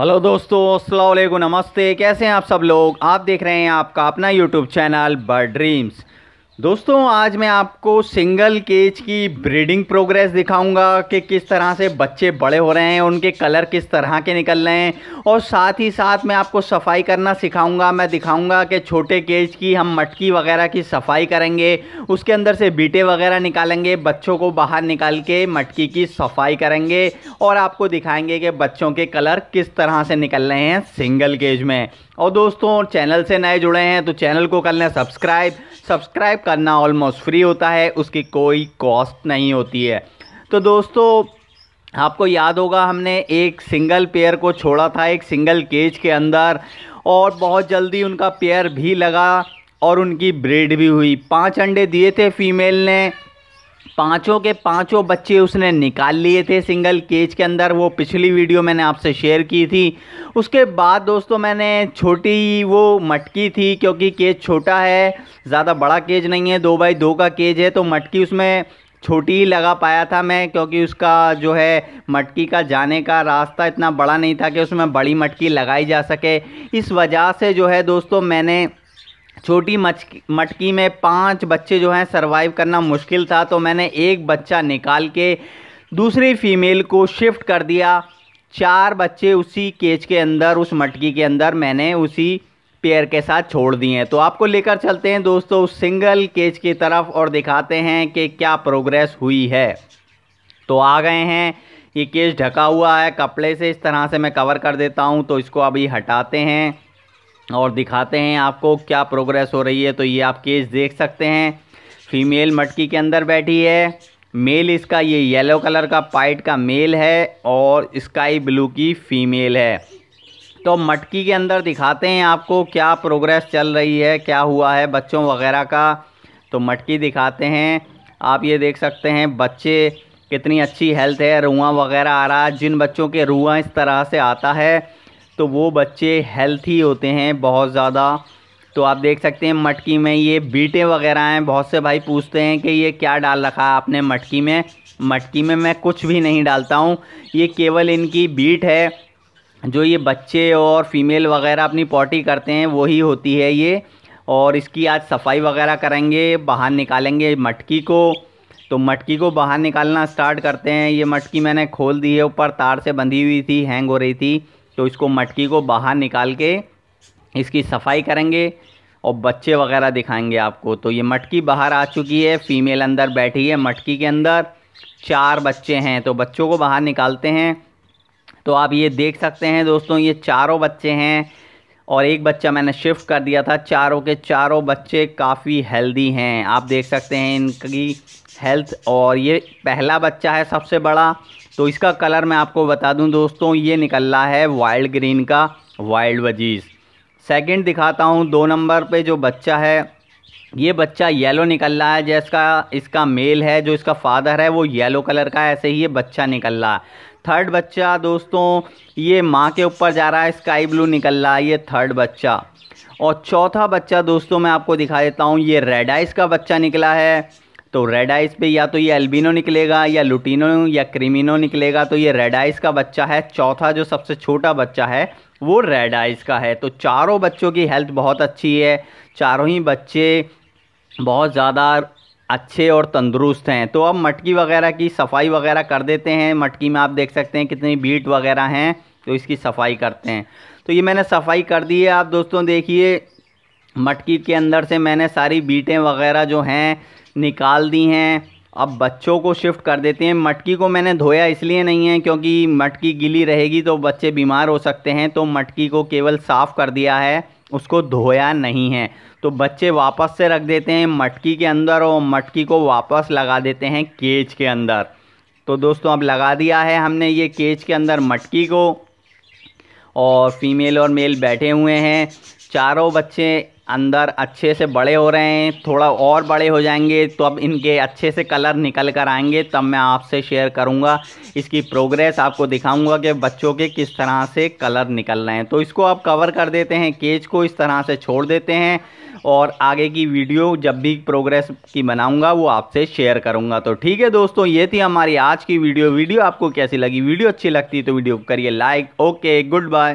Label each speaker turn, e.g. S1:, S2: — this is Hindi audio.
S1: हेलो दोस्तों असलकुम नमस्ते कैसे हैं आप सब लोग आप देख रहे हैं आपका अपना यूट्यूब चैनल बर्ड ड्रीम्स दोस्तों आज मैं आपको सिंगल केज की ब्रीडिंग प्रोग्रेस दिखाऊंगा कि किस तरह से बच्चे बड़े हो रहे हैं उनके कलर किस तरह के निकल रहे हैं और साथ ही साथ मैं आपको सफाई करना सिखाऊंगा मैं दिखाऊंगा कि छोटे केज की हम मटकी वगैरह की सफाई करेंगे उसके अंदर से बीटे वगैरह निकालेंगे बच्चों को बाहर निकाल के मटकी की सफाई करेंगे और आपको दिखाएंगे कि बच्चों के कलर किस तरह से निकल रहे हैं सिंगल केज में और दोस्तों चैनल से नए जुड़े हैं तो चैनल को कर लें सब्सक्राइब सब्सक्राइब करना ऑलमोस्ट फ्री होता है उसकी कोई कॉस्ट नहीं होती है तो दोस्तों आपको याद होगा हमने एक सिंगल पेयर को छोड़ा था एक सिंगल केज के अंदर और बहुत जल्दी उनका पेयर भी लगा और उनकी ब्रीड भी हुई पांच अंडे दिए थे फीमेल ने पांचों के पांचों बच्चे उसने निकाल लिए थे सिंगल केज के अंदर वो पिछली वीडियो मैंने आपसे शेयर की थी उसके बाद दोस्तों मैंने छोटी वो मटकी थी क्योंकि केज छोटा है ज़्यादा बड़ा केज नहीं है दो बाई दो का केज है तो मटकी उसमें छोटी ही लगा पाया था मैं क्योंकि उसका जो है मटकी का जाने का रास्ता इतना बड़ा नहीं था कि उसमें बड़ी मटकी लगाई जा सके इस वजह से जो है दोस्तों मैंने छोटी मटकी में पांच बच्चे जो हैं सरवाइव करना मुश्किल था तो मैंने एक बच्चा निकाल के दूसरी फीमेल को शिफ्ट कर दिया चार बच्चे उसी केज के अंदर उस मटकी के अंदर मैंने उसी पेयर के साथ छोड़ दिए हैं तो आपको लेकर चलते हैं दोस्तों उस सिंगल केज की तरफ और दिखाते हैं कि क्या प्रोग्रेस हुई है तो आ गए हैं ये केज ढका हुआ है कपड़े से इस तरह से मैं कवर कर देता हूँ तो इसको अभी हटाते हैं और दिखाते हैं आपको क्या प्रोग्रेस हो रही है तो ये आप केस देख सकते हैं फीमेल मटकी के अंदर बैठी है मेल इसका ये येलो कलर का पाइट का मेल है और स्काई ब्लू की फीमेल है तो मटकी के अंदर दिखाते हैं आपको क्या प्रोग्रेस चल रही है क्या हुआ है बच्चों वगैरह का तो मटकी दिखाते हैं आप ये देख सकते हैं बच्चे कितनी अच्छी हेल्थ है रुआ वगैरह आ रहा है जिन बच्चों के रुआ इस तरह से आता है तो वो बच्चे हेल्थी होते हैं बहुत ज़्यादा तो आप देख सकते हैं मटकी में ये बीटे वगैरह हैं बहुत से भाई पूछते हैं कि ये क्या डाल रखा है आपने मटकी में मटकी में मैं कुछ भी नहीं डालता हूँ ये केवल इनकी बीट है जो ये बच्चे और फीमेल वगैरह अपनी पॉटी करते हैं वही होती है ये और इसकी आज सफाई वगैरह करेंगे बाहर निकालेंगे मटकी को तो मटकी को बाहर निकालना स्टार्ट करते हैं ये मटकी मैंने खोल दी है ऊपर तार से बंधी हुई थी हैंग हो रही थी तो इसको मटकी को बाहर निकाल के इसकी सफाई करेंगे और बच्चे वगैरह दिखाएंगे आपको तो ये मटकी बाहर आ चुकी है फीमेल अंदर बैठी है मटकी के अंदर चार बच्चे हैं तो बच्चों को बाहर निकालते हैं तो आप ये देख सकते हैं दोस्तों ये चारों बच्चे हैं और एक बच्चा मैंने शिफ्ट कर दिया था चारों के चारों बच्चे काफ़ी हेल्दी हैं आप देख सकते हैं इनकी हेल्थ और ये पहला बच्चा है सबसे बड़ा तो इसका कलर मैं आपको बता दूं दोस्तों ये निकल रहा है वाइल्ड ग्रीन का वाइल्ड वजीज़ सेकंड दिखाता हूँ दो नंबर पे जो बच्चा है ये बच्चा येलो निकल रहा है जैसका इसका मेल है जो इसका फादर है वो येलो कलर का ऐसे ही ये बच्चा निकल रहा है थर्ड बच्चा दोस्तों ये माँ के ऊपर जा रहा है स्काई ब्लू निकल रहा है ये थर्ड बच्चा और चौथा बच्चा दोस्तों मैं आपको दिखा देता हूँ ये रेड आइस का बच्चा निकला है तो रेड आइस पे या तो ये एल्बिनो निकलेगा या लुटिनो या क्रीमिनो निकलेगा तो ये रेड आइस का बच्चा है चौथा जो सबसे छोटा बच्चा है वो रेड आइस का है तो चारों बच्चों की हेल्थ बहुत अच्छी है चारों ही बच्चे बहुत ज़्यादा अच्छे और तंदुरुस्त हैं तो अब मटकी वगैरह की सफाई वगैरह कर देते हैं मटकी में आप देख सकते हैं कितनी बीट वगैरह हैं तो इसकी सफाई करते हैं तो ये मैंने सफाई कर दी है आप दोस्तों देखिए मटकी के अंदर से मैंने सारी बीटें वगैरह जो हैं निकाल दी हैं अब बच्चों को शिफ्ट कर देते हैं मटकी को मैंने धोया इसलिए नहीं है क्योंकि मटकी गीली रहेगी तो बच्चे बीमार हो सकते हैं तो मटकी को केवल साफ़ कर दिया है उसको धोया नहीं है तो बच्चे वापस से रख देते हैं मटकी के अंदर और मटकी को वापस लगा देते हैं केज के अंदर तो दोस्तों अब लगा दिया है हमने ये केज के अंदर मटकी को और फीमेल और मेल बैठे हुए हैं चारों बच्चे अंदर अच्छे से बड़े हो रहे हैं थोड़ा और बड़े हो जाएंगे तो अब इनके अच्छे से कलर निकल कर आएंगे तब मैं आपसे शेयर करूंगा इसकी प्रोग्रेस आपको दिखाऊंगा कि बच्चों के किस तरह से कलर निकल रहे हैं तो इसको आप कवर कर देते हैं केज को इस तरह से छोड़ देते हैं और आगे की वीडियो जब भी प्रोग्रेस की बनाऊंगा वो आपसे शेयर करूंगा तो ठीक है दोस्तों ये थी हमारी आज की वीडियो वीडियो आपको कैसी लगी वीडियो अच्छी लगती तो वीडियो करिए लाइक ओके गुड बाय